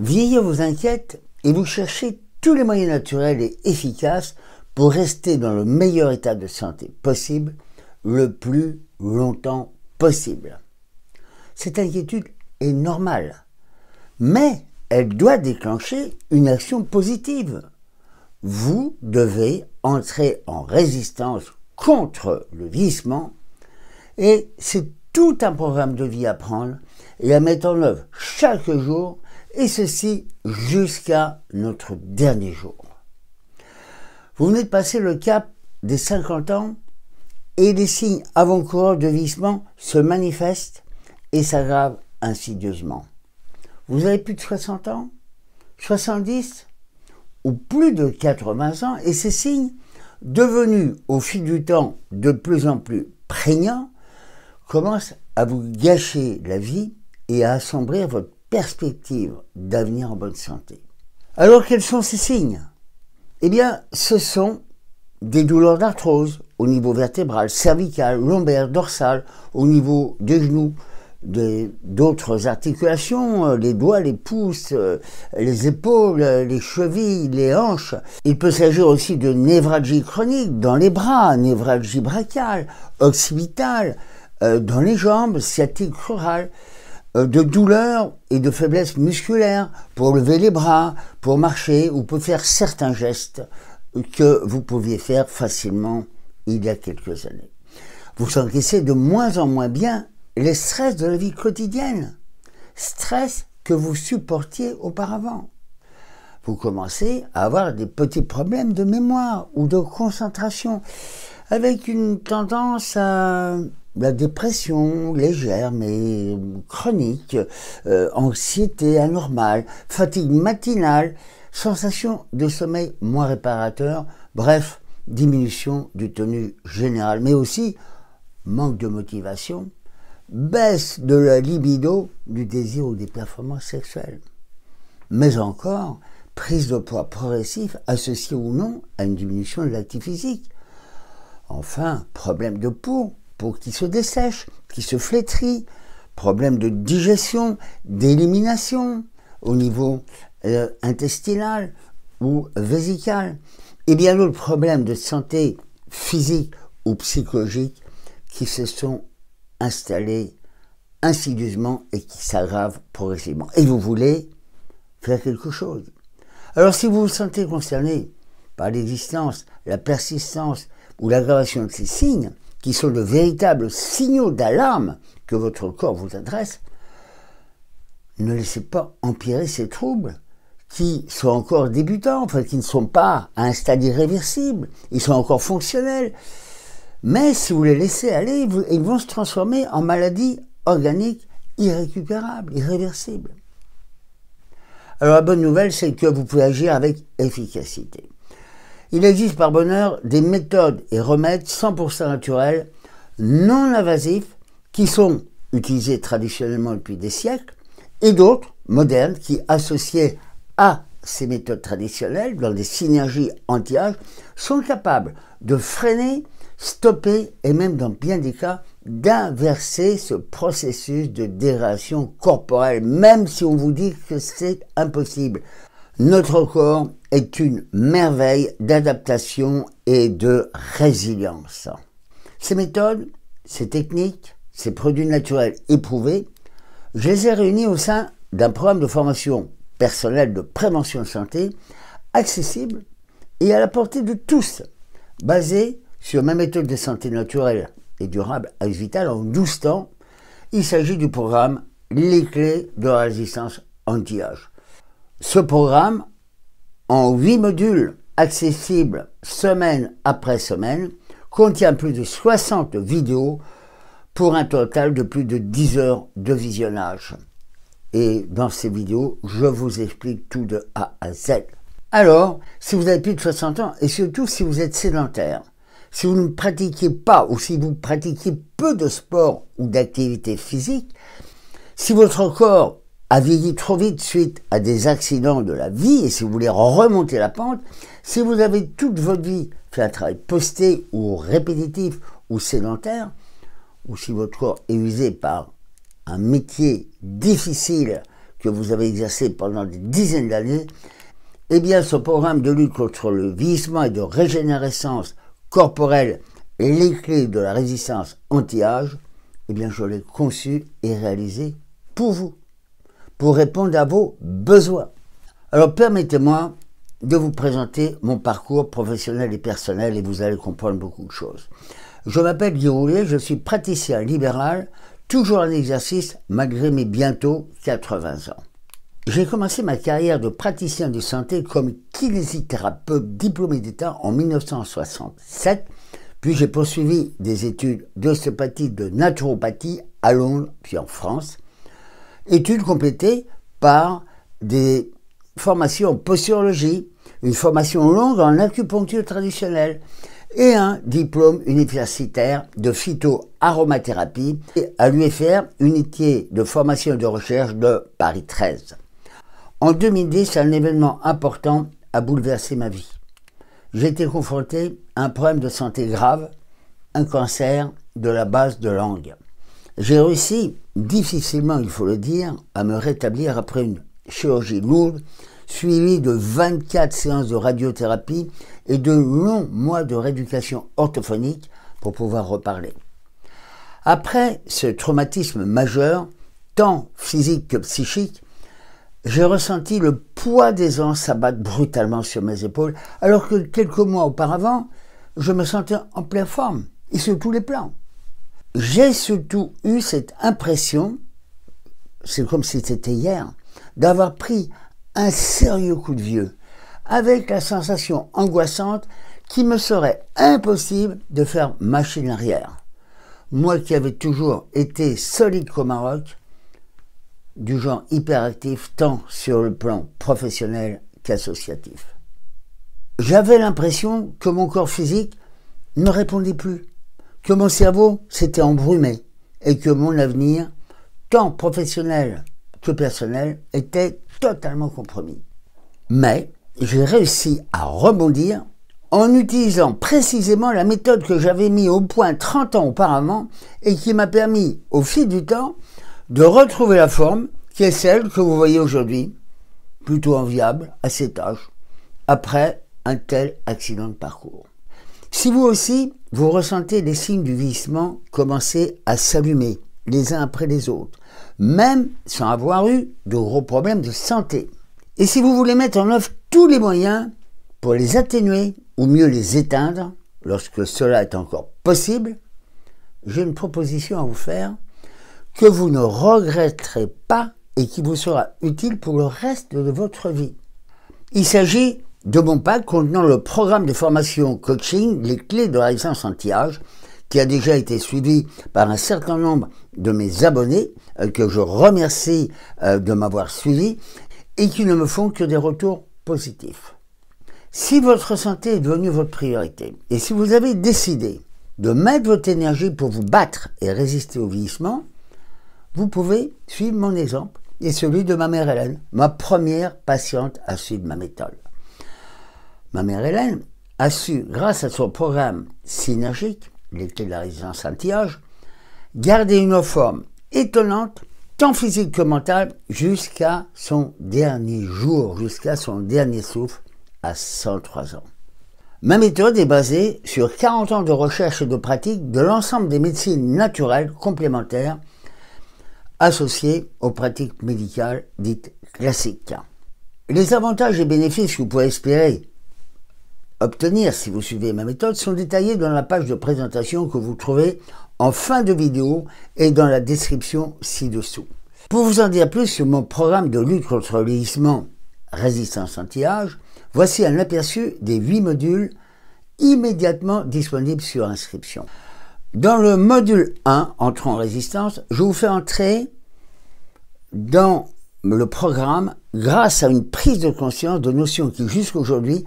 Vieillir vous inquiète et vous cherchez tous les moyens naturels et efficaces pour rester dans le meilleur état de santé possible le plus longtemps possible. Cette inquiétude est normale, mais elle doit déclencher une action positive. Vous devez entrer en résistance contre le vieillissement et c'est tout un programme de vie à prendre et à mettre en œuvre chaque jour et ceci jusqu'à notre dernier jour. Vous venez de passer le cap des 50 ans et les signes avant-coureurs de vieillissement se manifestent et s'aggravent insidieusement. Vous avez plus de 60 ans, 70 ou plus de 80 ans et ces signes, devenus au fil du temps de plus en plus prégnants, commencent à vous gâcher la vie et à assombrir votre perspective d'avenir en bonne santé. Alors quels sont ces signes Eh bien, ce sont des douleurs d'arthrose au niveau vertébral, cervical, lombaire, dorsal, au niveau des genoux, d'autres articulations, euh, les doigts, les pouces, euh, les épaules, euh, les chevilles, les hanches. Il peut s'agir aussi de névralgie chronique dans les bras, névralgie brachiale, occipitale, dans les jambes, sciatique rurale. Euh, de douleur et de faiblesse musculaire pour lever les bras, pour marcher ou pour faire certains gestes que vous pouviez faire facilement il y a quelques années. Vous encaissez de moins en moins bien les stress de la vie quotidienne, stress que vous supportiez auparavant. Vous commencez à avoir des petits problèmes de mémoire ou de concentration, avec une tendance à la dépression légère mais chronique, euh, anxiété anormale, fatigue matinale, sensation de sommeil moins réparateur, bref, diminution du tenu général, mais aussi manque de motivation, baisse de la libido, du désir ou des performances sexuelles. Mais encore, prise de poids progressif associée ou non à une diminution de l'activité physique. Enfin, problème de peau, pour qui se dessèche, qui se flétrit, problème de digestion, d'élimination au niveau euh, intestinal ou vésical. Et eh bien d'autres problèmes de santé physique ou psychologique qui se sont installés insidieusement et qui s'aggravent progressivement. Et vous voulez faire quelque chose. Alors si vous vous sentez concerné par l'existence, la persistance ou l'aggravation de ces signes, qui sont de véritables signaux d'alarme que votre corps vous adresse, ne laissez pas empirer ces troubles qui sont encore débutants, enfin qui ne sont pas à un stade irréversible, ils sont encore fonctionnels. Mais si vous les laissez aller, ils vont se transformer en maladies organiques irrécupérables, irréversibles. Alors la bonne nouvelle, c'est que vous pouvez agir avec efficacité. Il existe par bonheur des méthodes et remèdes 100% naturels, non invasifs, qui sont utilisés traditionnellement depuis des siècles, et d'autres, modernes, qui, associés à ces méthodes traditionnelles, dans des synergies anti-âge, sont capables de freiner, stopper et même dans bien des cas d'inverser ce processus de dégradation corporelle, même si on vous dit que c'est impossible. Notre corps est une merveille d'adaptation et de résilience. Ces méthodes, ces techniques, ces produits naturels éprouvés, je les ai réunis au sein d'un programme de formation personnelle de prévention de santé accessible et à la portée de tous, basé sur ma méthode de santé naturelle et durable à Vital en 12 temps. Il s'agit du programme Les clés de la résistance anti-âge ce programme, en 8 modules accessibles semaine après semaine, contient plus de 60 vidéos pour un total de plus de 10 heures de visionnage. Et dans ces vidéos, je vous explique tout de A à Z. Alors, si vous avez plus de 60 ans, et surtout si vous êtes sédentaire, si vous ne pratiquez pas ou si vous pratiquez peu de sport ou d'activité physique, si votre corps a vieilli trop vite suite à des accidents de la vie, et si vous voulez remonter la pente, si vous avez toute votre vie fait un travail posté ou répétitif ou sédentaire, ou si votre corps est usé par un métier difficile que vous avez exercé pendant des dizaines d'années, eh bien ce programme de lutte contre le vieillissement et de régénérescence corporelle et les clés de la résistance anti-âge, eh bien je l'ai conçu et réalisé pour vous pour répondre à vos besoins. Alors permettez-moi de vous présenter mon parcours professionnel et personnel et vous allez comprendre beaucoup de choses. Je m'appelle Guy Roulet, je suis praticien libéral, toujours en exercice malgré mes bientôt 80 ans. J'ai commencé ma carrière de praticien de santé comme kinésithérapeute diplômé d'État en 1967, puis j'ai poursuivi des études d'ostéopathie, de naturopathie à Londres, puis en France études complétées par des formations en posturologie, une formation longue en acupuncture traditionnelle et un diplôme universitaire de phytoaromathérapie à l'UFR, unité de formation et de recherche de Paris 13. En 2010, un événement important a bouleversé ma vie. J'ai été confronté à un problème de santé grave, un cancer de la base de langue. J'ai réussi difficilement, il faut le dire, à me rétablir après une chirurgie lourde, suivie de 24 séances de radiothérapie et de longs mois de rééducation orthophonique pour pouvoir reparler. Après ce traumatisme majeur, tant physique que psychique, j'ai ressenti le poids des ans s'abattre brutalement sur mes épaules, alors que quelques mois auparavant, je me sentais en pleine forme, et sur tous les plans j'ai surtout eu cette impression, c'est comme si c'était hier, d'avoir pris un sérieux coup de vieux, avec la sensation angoissante qu'il me serait impossible de faire machine arrière. Moi qui avais toujours été solide comme un roc, du genre hyperactif tant sur le plan professionnel qu'associatif. J'avais l'impression que mon corps physique ne répondait plus que mon cerveau s'était embrumé et que mon avenir, tant professionnel que personnel, était totalement compromis. Mais j'ai réussi à rebondir en utilisant précisément la méthode que j'avais mise au point 30 ans auparavant et qui m'a permis, au fil du temps, de retrouver la forme qui est celle que vous voyez aujourd'hui, plutôt enviable à cet âge, après un tel accident de parcours. Si vous aussi, vous ressentez des signes du vieillissement, commencer à s'allumer les uns après les autres, même sans avoir eu de gros problèmes de santé. Et si vous voulez mettre en œuvre tous les moyens pour les atténuer ou mieux les éteindre, lorsque cela est encore possible, j'ai une proposition à vous faire que vous ne regretterez pas et qui vous sera utile pour le reste de votre vie. Il s'agit de mon pack contenant le programme de formation coaching Les clés de la licence anti-âge qui a déjà été suivi par un certain nombre de mes abonnés euh, que je remercie euh, de m'avoir suivi et qui ne me font que des retours positifs. Si votre santé est devenue votre priorité et si vous avez décidé de mettre votre énergie pour vous battre et résister au vieillissement, vous pouvez suivre mon exemple et celui de ma mère Hélène, ma première patiente à suivre ma méthode. Ma mère Hélène a su, grâce à son programme synergique, l'été de la résidence garder une forme étonnante, tant physique que mentale, jusqu'à son dernier jour, jusqu'à son dernier souffle, à 103 ans. Ma méthode est basée sur 40 ans de recherche et de pratique de l'ensemble des médecines naturelles complémentaires associées aux pratiques médicales dites classiques. Les avantages et bénéfices que vous pouvez espérer obtenir si vous suivez ma méthode sont détaillés dans la page de présentation que vous trouvez en fin de vidéo et dans la description ci-dessous. Pour vous en dire plus sur mon programme de lutte contre le vieillissement résistance anti-âge, voici un aperçu des 8 modules immédiatement disponibles sur inscription. Dans le module 1, entrant en résistance, je vous fais entrer dans le programme grâce à une prise de conscience de notions qui jusqu'aujourd'hui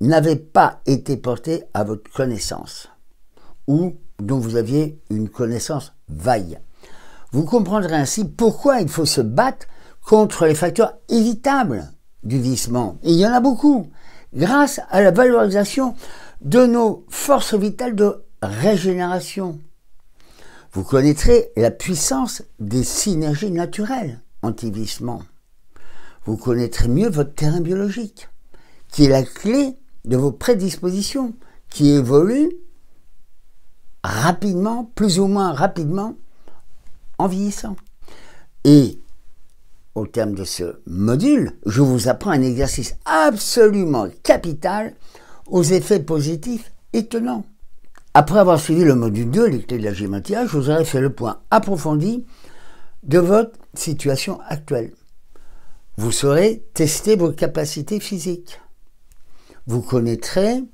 n'avait pas été porté à votre connaissance ou dont vous aviez une connaissance vaille. Vous comprendrez ainsi pourquoi il faut se battre contre les facteurs évitables du vissement. il y en a beaucoup, grâce à la valorisation de nos forces vitales de régénération. Vous connaîtrez la puissance des synergies naturelles anti vissement Vous connaîtrez mieux votre terrain biologique, qui est la clé de vos prédispositions qui évoluent rapidement, plus ou moins rapidement, en vieillissant. Et au terme de ce module, je vous apprends un exercice absolument capital aux effets positifs étonnants. Après avoir suivi le module 2, les de la gématia, je vous aurai fait le point approfondi de votre situation actuelle. Vous saurez tester vos capacités physiques vous connaîtrez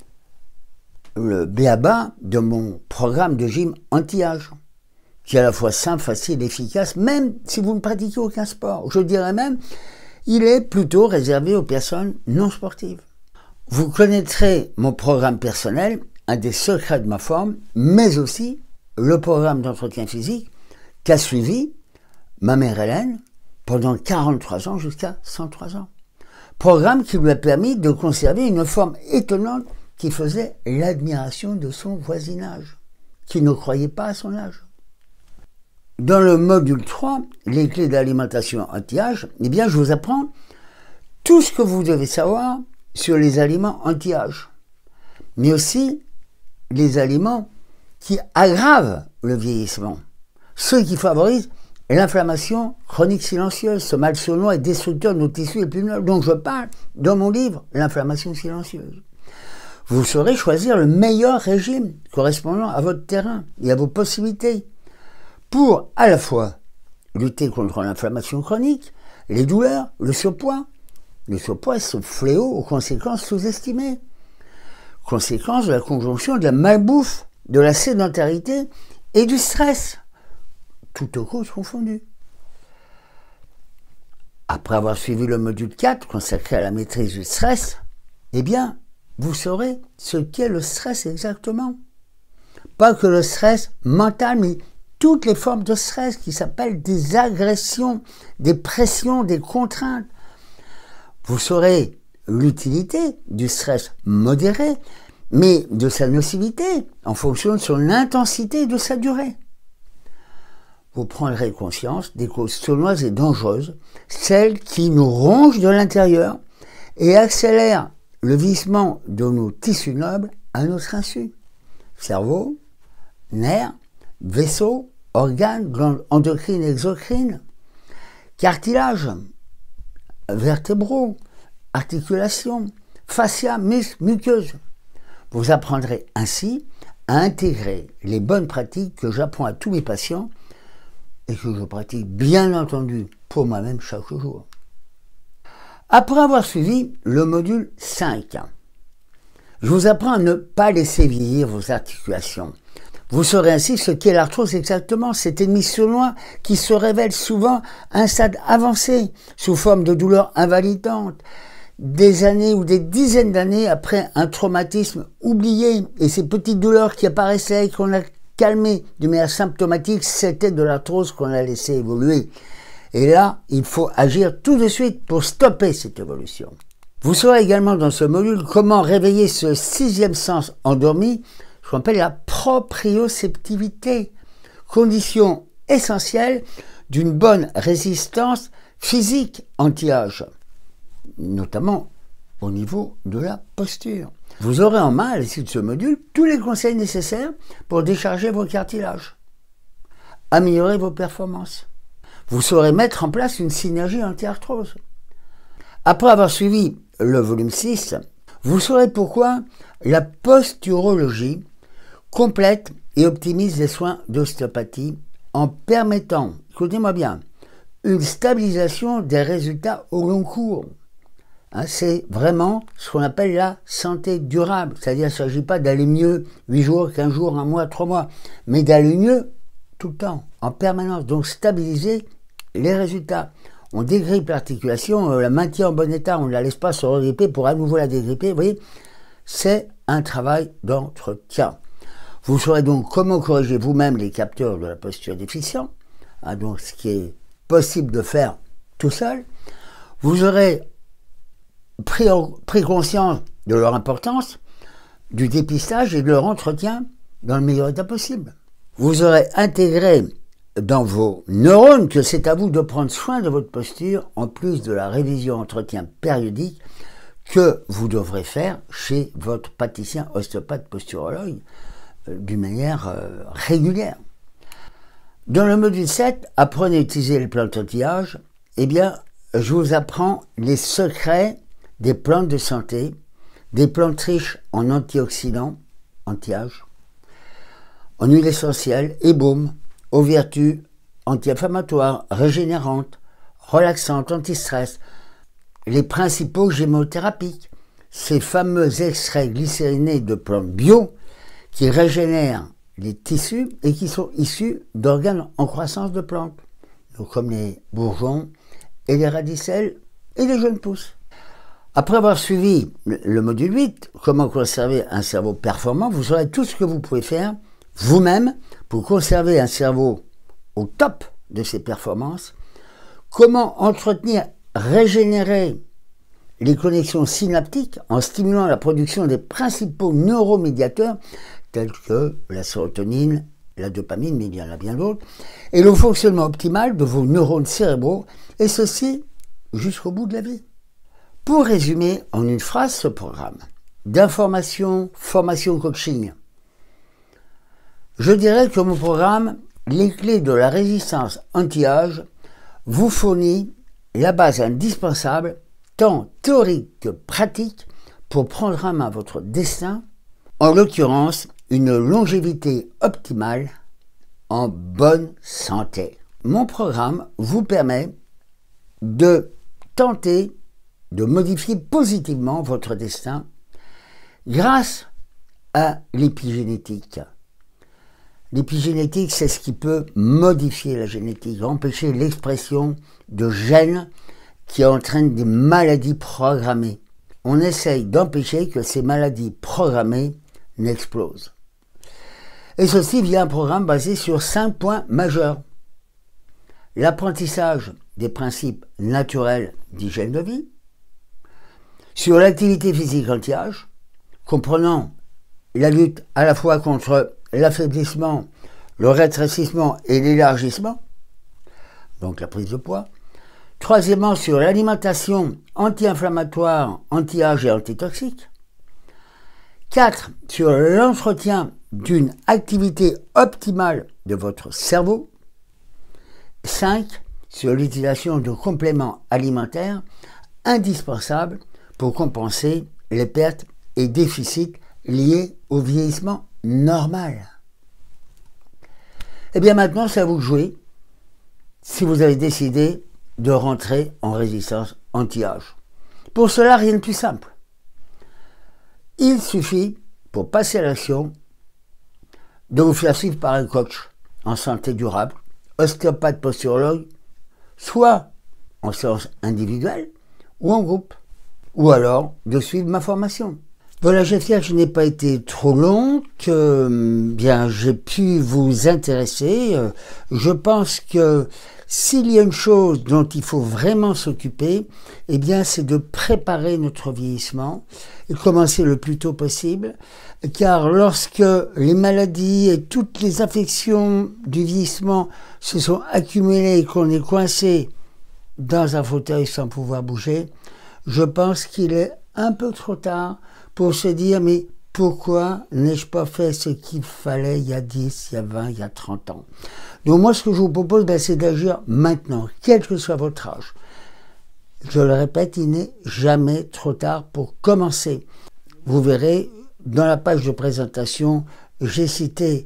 le béaba de mon programme de gym anti-âge, qui est à la fois simple, facile, efficace, même si vous ne pratiquez aucun sport. Je dirais même, il est plutôt réservé aux personnes non sportives. Vous connaîtrez mon programme personnel, un des secrets de ma forme, mais aussi le programme d'entretien physique qu'a suivi ma mère Hélène pendant 43 ans jusqu'à 103 ans programme qui lui a permis de conserver une forme étonnante qui faisait l'admiration de son voisinage, qui ne croyait pas à son âge. Dans le module 3, les clés d'alimentation anti-âge, eh bien, je vous apprends tout ce que vous devez savoir sur les aliments anti-âge, mais aussi les aliments qui aggravent le vieillissement, ceux qui favorisent L'inflammation chronique silencieuse, ce mal sournois est destructeur de nos tissus et dont je parle dans mon livre L'inflammation silencieuse. Vous saurez choisir le meilleur régime correspondant à votre terrain et à vos possibilités pour à la fois lutter contre l'inflammation chronique, les douleurs, le surpoids. Le surpoids est ce fléau aux conséquences sous-estimées. Conséquence de la conjonction de la malbouffe, de la sédentarité et du stress toutes causes confondues. Après avoir suivi le module 4 consacré à la maîtrise du stress, eh bien, vous saurez ce qu'est le stress exactement. Pas que le stress mental, mais toutes les formes de stress qui s'appellent des agressions, des pressions, des contraintes. Vous saurez l'utilité du stress modéré, mais de sa nocivité en fonction de son intensité et de sa durée vous prendrez conscience des causes sournoises et dangereuses, celles qui nous rongent de l'intérieur et accélèrent le vissement de nos tissus nobles à notre insu. Cerveau, nerfs, vaisseaux, organes, glandes endocrines, exocrines, cartilages, vertébraux, articulations, fascia, muscles, muqueuses. Vous apprendrez ainsi à intégrer les bonnes pratiques que j'apprends à tous mes patients et que je pratique bien entendu pour moi-même chaque jour. Après avoir suivi le module 5, je vous apprends à ne pas laisser vieillir vos articulations. Vous saurez ainsi ce qu'est l'arthrose exactement, Cette émission loin qui se révèle souvent à un stade avancé, sous forme de douleurs invalidantes, des années ou des dizaines d'années après un traumatisme oublié et ces petites douleurs qui apparaissaient qu'on a Calmer de manière symptomatique, c'était de l'arthrose qu'on a laissé évoluer. Et là, il faut agir tout de suite pour stopper cette évolution. Vous saurez également dans ce module comment réveiller ce sixième sens endormi, ce qu'on appelle la proprioceptivité, condition essentielle d'une bonne résistance physique anti-âge, notamment au niveau de la posture. Vous aurez en main, à l'issue de ce module, tous les conseils nécessaires pour décharger vos cartilages, améliorer vos performances. Vous saurez mettre en place une synergie anti-arthrose. Après avoir suivi le volume 6, vous saurez pourquoi la posturologie complète et optimise les soins d'ostéopathie en permettant, écoutez-moi bien, une stabilisation des résultats au long cours. Hein, c'est vraiment ce qu'on appelle la santé durable. C'est-à-dire, qu'il ne s'agit pas d'aller mieux 8 jours, 15 jours, 1 mois, 3 mois, mais d'aller mieux tout le temps, en permanence. Donc, stabiliser les résultats. On dégrippe l'articulation, on euh, la maintient en bon état, on ne la laisse pas se regripper pour à nouveau la dégripper. Vous voyez, c'est un travail d'entretien. Vous saurez donc comment corriger vous-même les capteurs de la posture déficient, hein, donc ce qui est possible de faire tout seul. Vous aurez pris, conscience de leur importance, du dépistage et de leur entretien dans le meilleur état possible. Vous aurez intégré dans vos neurones que c'est à vous de prendre soin de votre posture en plus de la révision entretien périodique que vous devrez faire chez votre praticien ostéopathe posturologue euh, d'une manière euh, régulière. Dans le module 7, apprenez à utiliser les plan de tortillage, et eh bien, je vous apprends les secrets des plantes de santé, des plantes riches en antioxydants, anti-âge, en huiles essentielles, et baumes aux vertus anti-inflammatoires, régénérantes, relaxantes, anti-stress, les principaux gémothérapiques, ces fameux extraits glycérinés de plantes bio qui régénèrent les tissus et qui sont issus d'organes en croissance de plantes, comme les bourgeons et les radicelles et les jeunes pousses. Après avoir suivi le module 8, comment conserver un cerveau performant, vous saurez tout ce que vous pouvez faire vous-même pour conserver un cerveau au top de ses performances, comment entretenir, régénérer les connexions synaptiques en stimulant la production des principaux neuromédiateurs tels que la sérotonine, la dopamine, mais il y bien d'autres, et le fonctionnement optimal de vos neurones cérébraux, et ceci jusqu'au bout de la vie. Pour résumer en une phrase ce programme, d'information, formation, coaching, je dirais que mon programme, les clés de la résistance anti-âge, vous fournit la base indispensable, tant théorique que pratique, pour prendre en main votre destin, en l'occurrence une longévité optimale en bonne santé. Mon programme vous permet de tenter de modifier positivement votre destin grâce à l'épigénétique. L'épigénétique, c'est ce qui peut modifier la génétique, empêcher l'expression de gènes qui entraînent des maladies programmées. On essaye d'empêcher que ces maladies programmées n'explosent. Et ceci via un programme basé sur cinq points majeurs. L'apprentissage des principes naturels d'hygiène de vie, sur l'activité physique anti-âge, comprenant la lutte à la fois contre l'affaiblissement, le rétrécissement et l'élargissement, donc la prise de poids. Troisièmement, sur l'alimentation anti-inflammatoire, anti-âge et antitoxique. Quatre, sur l'entretien d'une activité optimale de votre cerveau. Cinq, sur l'utilisation de compléments alimentaires indispensables pour compenser les pertes et déficits liés au vieillissement normal. Et eh bien maintenant, c'est à vous de jouer si vous avez décidé de rentrer en résistance anti-âge. Pour cela, rien de plus simple. Il suffit, pour passer à l'action, de vous faire suivre par un coach en santé durable, ostéopathe posturologue, soit en séance individuelle ou en groupe ou alors de suivre ma formation. Voilà, j'espère que je n'ai pas été trop long, que euh, bien j'ai pu vous intéresser. Euh, je pense que s'il y a une chose dont il faut vraiment s'occuper, eh bien c'est de préparer notre vieillissement et commencer le plus tôt possible, car lorsque les maladies et toutes les affections du vieillissement se sont accumulées et qu'on est coincé dans un fauteuil sans pouvoir bouger, je pense qu'il est un peu trop tard pour se dire mais pourquoi n'ai-je pas fait ce qu'il fallait il y a 10, il y a 20, il y a 30 ans Donc moi, ce que je vous propose, ben, c'est d'agir maintenant, quel que soit votre âge. Je le répète, il n'est jamais trop tard pour commencer. Vous verrez, dans la page de présentation, j'ai cité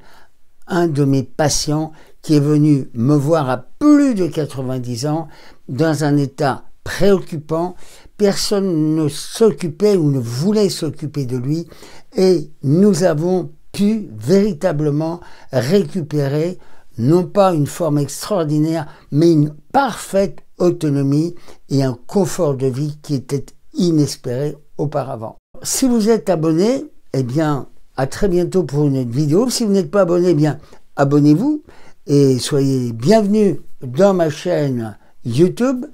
un de mes patients qui est venu me voir à plus de 90 ans dans un état préoccupant, personne ne s'occupait ou ne voulait s'occuper de lui et nous avons pu véritablement récupérer non pas une forme extraordinaire, mais une parfaite autonomie et un confort de vie qui était inespéré auparavant. Si vous êtes abonné, eh bien, à très bientôt pour une autre vidéo. Si vous n'êtes pas abonné, eh bien, abonnez-vous et soyez bienvenue dans ma chaîne YouTube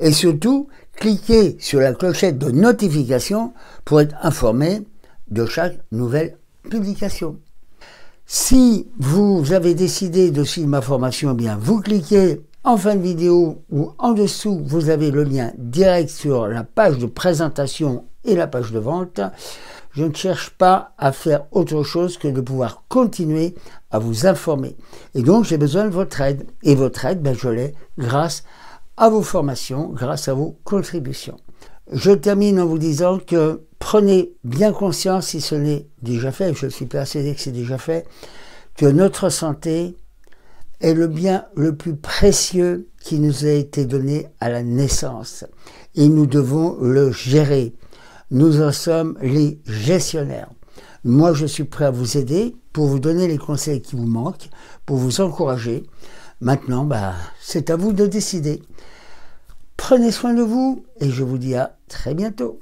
et surtout cliquez sur la clochette de notification pour être informé de chaque nouvelle publication. Si vous avez décidé de suivre ma formation, eh bien vous cliquez en fin de vidéo ou en dessous, vous avez le lien direct sur la page de présentation et la page de vente. Je ne cherche pas à faire autre chose que de pouvoir continuer à vous informer. Et donc j'ai besoin de votre aide. Et votre aide, ben, je l'ai grâce à à vos formations grâce à vos contributions. Je termine en vous disant que prenez bien conscience, si ce n'est déjà fait, je suis persuadé que c'est déjà fait, que notre santé est le bien le plus précieux qui nous a été donné à la naissance et nous devons le gérer. Nous en sommes les gestionnaires. Moi, je suis prêt à vous aider pour vous donner les conseils qui vous manquent, pour vous encourager, Maintenant, bah, c'est à vous de décider. Prenez soin de vous et je vous dis à très bientôt.